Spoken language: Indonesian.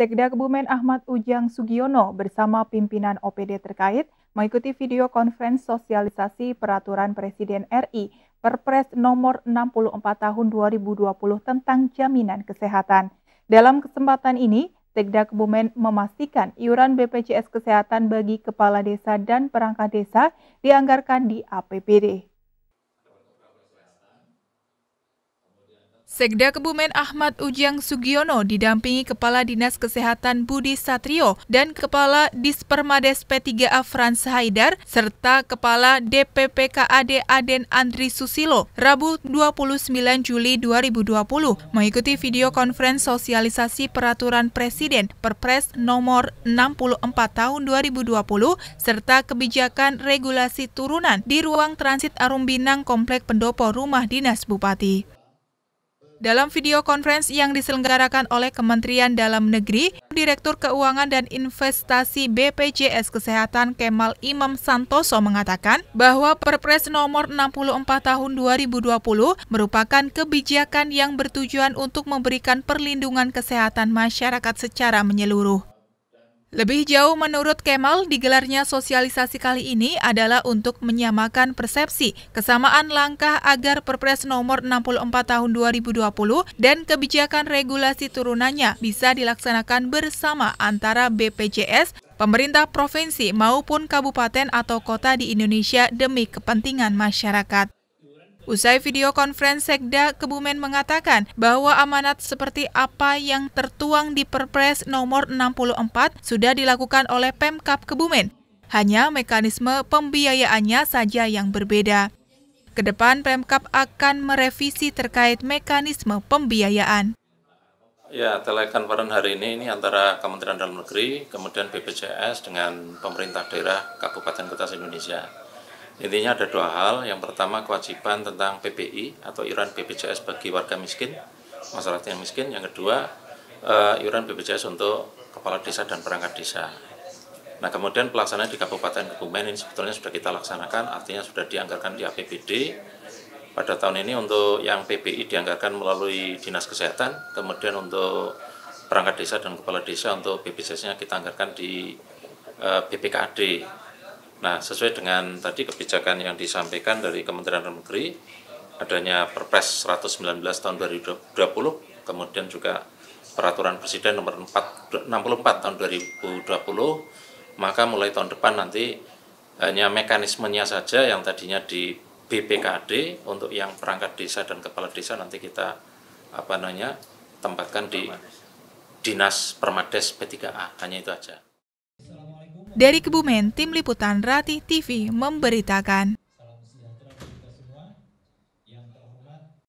Sekda Kebumen Ahmad Ujang Sugiono bersama pimpinan OPD terkait mengikuti video konferensi sosialisasi peraturan Presiden RI Perpres nomor 64 tahun 2020 tentang jaminan kesehatan. Dalam kesempatan ini, Sekda Kebumen memastikan iuran BPJS Kesehatan bagi kepala desa dan perangkat desa dianggarkan di APBD. Sekda Kebumen Ahmad Ujang Sugiono didampingi Kepala Dinas Kesehatan Budi Satrio dan Kepala Dispermades P3A Frans Haidar serta Kepala DPPKAD Aden Andri Susilo Rabu 29 Juli 2020 mengikuti video konferensi sosialisasi peraturan Presiden Perpres nomor 64 tahun 2020 serta kebijakan regulasi turunan di ruang transit Arumbinang Komplek Pendopo Rumah Dinas Bupati. Dalam video konferensi yang diselenggarakan oleh Kementerian Dalam Negeri, Direktur Keuangan dan Investasi BPJS Kesehatan Kemal Imam Santoso mengatakan bahwa Perpres nomor 64 tahun 2020 merupakan kebijakan yang bertujuan untuk memberikan perlindungan kesehatan masyarakat secara menyeluruh. Lebih jauh menurut Kemal, digelarnya sosialisasi kali ini adalah untuk menyamakan persepsi, kesamaan langkah agar Perpres nomor 64 tahun 2020 dan kebijakan regulasi turunannya bisa dilaksanakan bersama antara BPJS, pemerintah provinsi maupun kabupaten atau kota di Indonesia demi kepentingan masyarakat. Usai video konferensi Sekda Kebumen mengatakan bahwa amanat seperti apa yang tertuang di Perpres nomor 64 sudah dilakukan oleh Pemkap Kebumen. Hanya mekanisme pembiayaannya saja yang berbeda. Kedepan Pemkap akan merevisi terkait mekanisme pembiayaan. Ya, peran hari ini ini antara Kementerian Dalam Negeri, kemudian BPJS dengan pemerintah daerah Kabupaten Kota Indonesia. Intinya ada dua hal. Yang pertama kewajiban tentang PBI atau iuran BPJS bagi warga miskin, masyarakat yang miskin. Yang kedua eh, iuran BPJS untuk kepala desa dan perangkat desa. Nah kemudian pelaksanaan di Kabupaten Kebumen ini sebetulnya sudah kita laksanakan, artinya sudah dianggarkan di APBD. Pada tahun ini untuk yang PBI dianggarkan melalui Dinas Kesehatan, kemudian untuk perangkat desa dan kepala desa untuk BPJS-nya kita anggarkan di eh, BPKAD. Nah, sesuai dengan tadi kebijakan yang disampaikan dari Kementerian Dalam Negeri, adanya Perpres 119 tahun 2020, kemudian juga Peraturan Presiden nomor 4, 64 tahun 2020, maka mulai tahun depan nanti hanya mekanismenya saja yang tadinya di BPKD untuk yang perangkat desa dan kepala desa nanti kita apa namanya tempatkan di Dinas Permades P3A hanya itu aja. Dari Kebumen, Tim Liputan Ratih TV memberitakan.